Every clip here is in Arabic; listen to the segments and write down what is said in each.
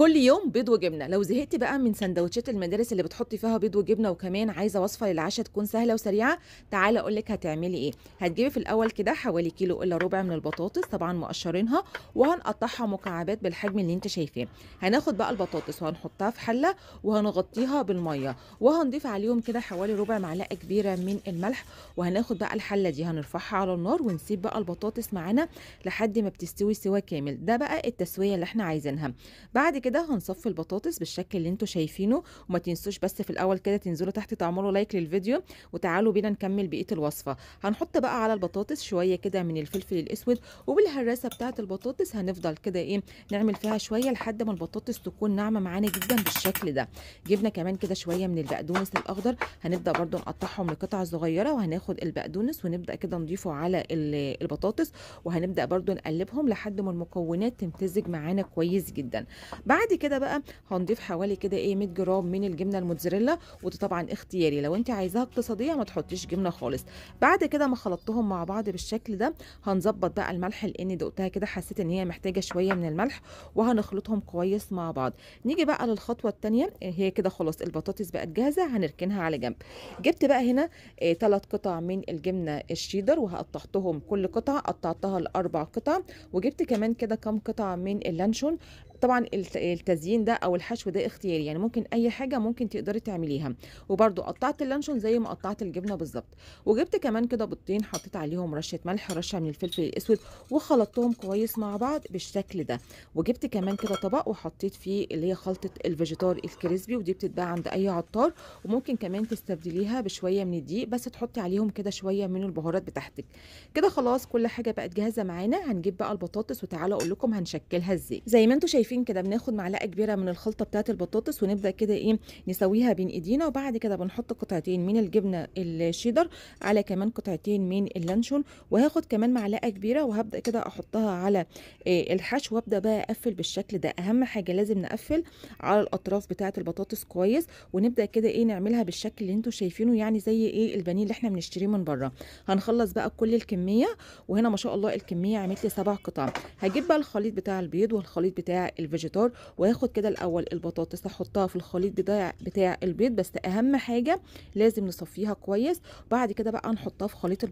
كل يوم بيض وجبنه لو زهقتي بقى من سندوتشات المدارس اللي بتحطي فيها بيض وجبنه وكمان عايزه وصفه للعشاء تكون سهله وسريعه تعالى اقول لك هتعملي ايه هتجيبي في الاول كده حوالي كيلو الا ربع من البطاطس طبعا مقشرينها وهنقطعها مكعبات بالحجم اللي انت شايفاه هناخد بقى البطاطس وهنحطها في حله وهنغطيها بالميه وهنضيف عليهم كده حوالي ربع معلقه كبيره من الملح وهناخد بقى الحله دي هنرفعها على النار ونسيب بقى البطاطس معانا لحد ما بتستوي سوا كامل ده بقى التسويه اللي احنا عايزينها بعد كده كده هنصفي البطاطس بالشكل اللي انتوا شايفينه وما تنسوش بس في الاول كده تنزلوا تحت تعملوا لايك للفيديو وتعالوا بينا نكمل بقيه الوصفه هنحط بقى على البطاطس شويه كده من الفلفل الاسود وبالهراسه بتاعه البطاطس هنفضل كده ايه نعمل فيها شويه لحد ما البطاطس تكون ناعمه معانا جدا بالشكل ده جبنا كمان كده شويه من البقدونس الاخضر هنبدا برده نقطعهم لقطع صغيره وهناخد البقدونس ونبدا كده نضيفه على البطاطس وهنبدا برده نقلبهم لحد ما المكونات تمتزج معانا كويس جدا بعد كده بقى هنضيف حوالي كده ايه 100 جرام من الجبنه الموتزاريلا ودي طبعا اختياري لو انت عايزاها اقتصاديه ما تحطيش جبنه خالص بعد كده ما خلطتهم مع بعض بالشكل ده هنظبط بقى الملح لان دقتها كده حسيت ان هي محتاجه شويه من الملح وهنخلطهم كويس مع بعض نيجي بقى للخطوه الثانيه هي كده خلاص البطاطس بقت جاهزه هنركنها على جنب جبت بقى هنا ثلاث آه، قطع من الجبنه الشيدر وهقطعتهم كل قطعه قطعتها لاربع قطع وجبت كمان كده كام قطعه من اللانشون طبعا التزيين ده او الحشو ده اختياري يعني ممكن اي حاجه ممكن تقدري تعمليها وبرده قطعت اللانشون زي ما قطعت الجبنه بالظبط وجبت كمان كده بيضتين حطيت عليهم رشه ملح ورشه من الفلفل الاسود وخلطتهم كويس مع بعض بالشكل ده وجبت كمان كده طبق وحطيت فيه اللي هي خلطه الفيجيتار الكريسبي ودي بتتباع عند اي عطار وممكن كمان تستبدليها بشويه من الدقيق بس تحطي عليهم كده شويه من البهارات بتاعتك كده خلاص كل حاجه بقت جاهزه معانا هنجيب بقى البطاطس وتعالوا اقول لكم هنشكلها ازاي زي ما انتم شايفين شايفين كده بناخد معلقه كبيره من الخلطه بتاعه البطاطس ونبدا كده ايه نسويها بين ايدينا وبعد كده بنحط قطعتين من الجبنه الشيدر على كمان قطعتين من اللانشون وهاخد كمان معلقه كبيره وهبدا كده احطها على آه، الحشو وابدا بقى اقفل بالشكل ده اهم حاجه لازم نقفل على الاطراف بتاعه البطاطس كويس ونبدا كده ايه نعملها بالشكل اللي انتم شايفينه يعني زي ايه البانيه اللي احنا بنشتريه من بره هنخلص بقى كل الكميه وهنا ما شاء الله الكميه عملت لي سبع قطع هجيب بقى الخليط بتاع البيض والخليط بتاع الفيجيتار واخد كده الاول البطاطس احطها في الخليط بتاع البيض بس اهم حاجه لازم نصفيها كويس وبعد كده بقى نحطها في خليط آه،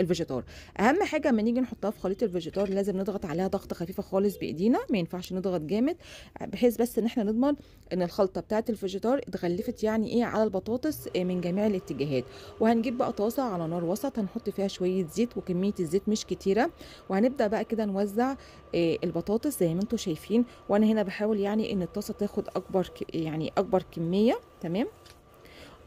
الفيجيتار اهم حاجه لما نيجي نحطها في خليط الفيجيتار لازم نضغط عليها ضغطه خفيفه خالص بايدينا ما ينفعش نضغط جامد بحيث بس ان احنا نضمن ان الخلطه بتاعه الفيجيتار اتغلفت يعني ايه على البطاطس آه، من جميع الاتجاهات وهنجيب بقى طاسه على نار وسط هنحط فيها شويه زيت وكميه الزيت مش كتيره وهنبدا بقى كده نوزع آه، البطاطس زي ما انتم شايفين وانا هنا بحاول يعني ان الطاسه تاخد اكبر يعني اكبر كميه تمام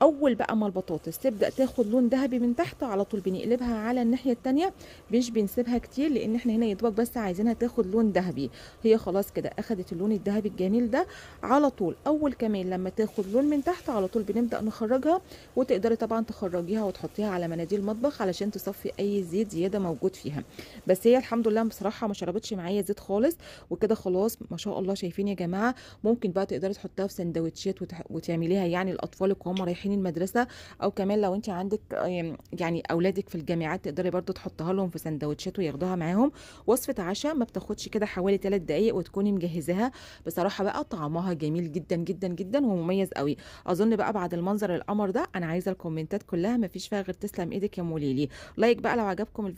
اول بقى ما البطاطس تبدا تاخد لون ذهبي من تحت على طول بنقلبها على الناحيه الثانيه مش بنسيبها كتير لان احنا هنا يدوب بس عايزينها تاخد لون ذهبي هي خلاص كده اخدت اللون الذهبي الجميل ده على طول اول كمان لما تاخد لون من تحت على طول بنبدا نخرجها وتقدري طبعا تخرجيها وتحطيها على مناديل مطبخ علشان تصفي اي زيت زياده موجود فيها بس هي الحمد لله بصراحه ما شربتش معايا زيت خالص وكده خلاص ما شاء الله شايفين يا جماعه ممكن بقى تقدري تحطها في سندوتشات وتعمليها يعني الاطفال وهم رايحين المدرسه او كمان لو انت عندك آمم، يعني اولادك في الجامعات تقدري برضو تحطها لهم في سندوتشات وياخدوها معاهم وصفه عشاء ما بتاخدش كده حوالي 3 دقائق وتكوني مجهزاها بصراحه بقى طعمها جميل جدا جدا جدا ومميز قوي اظن بقى بعد المنظر القمر ده انا عايزه الكومنتات كلها ما فيش فيها غير تسلم ايدك يا موليلي لايك بقى لو عجبكم الفيديو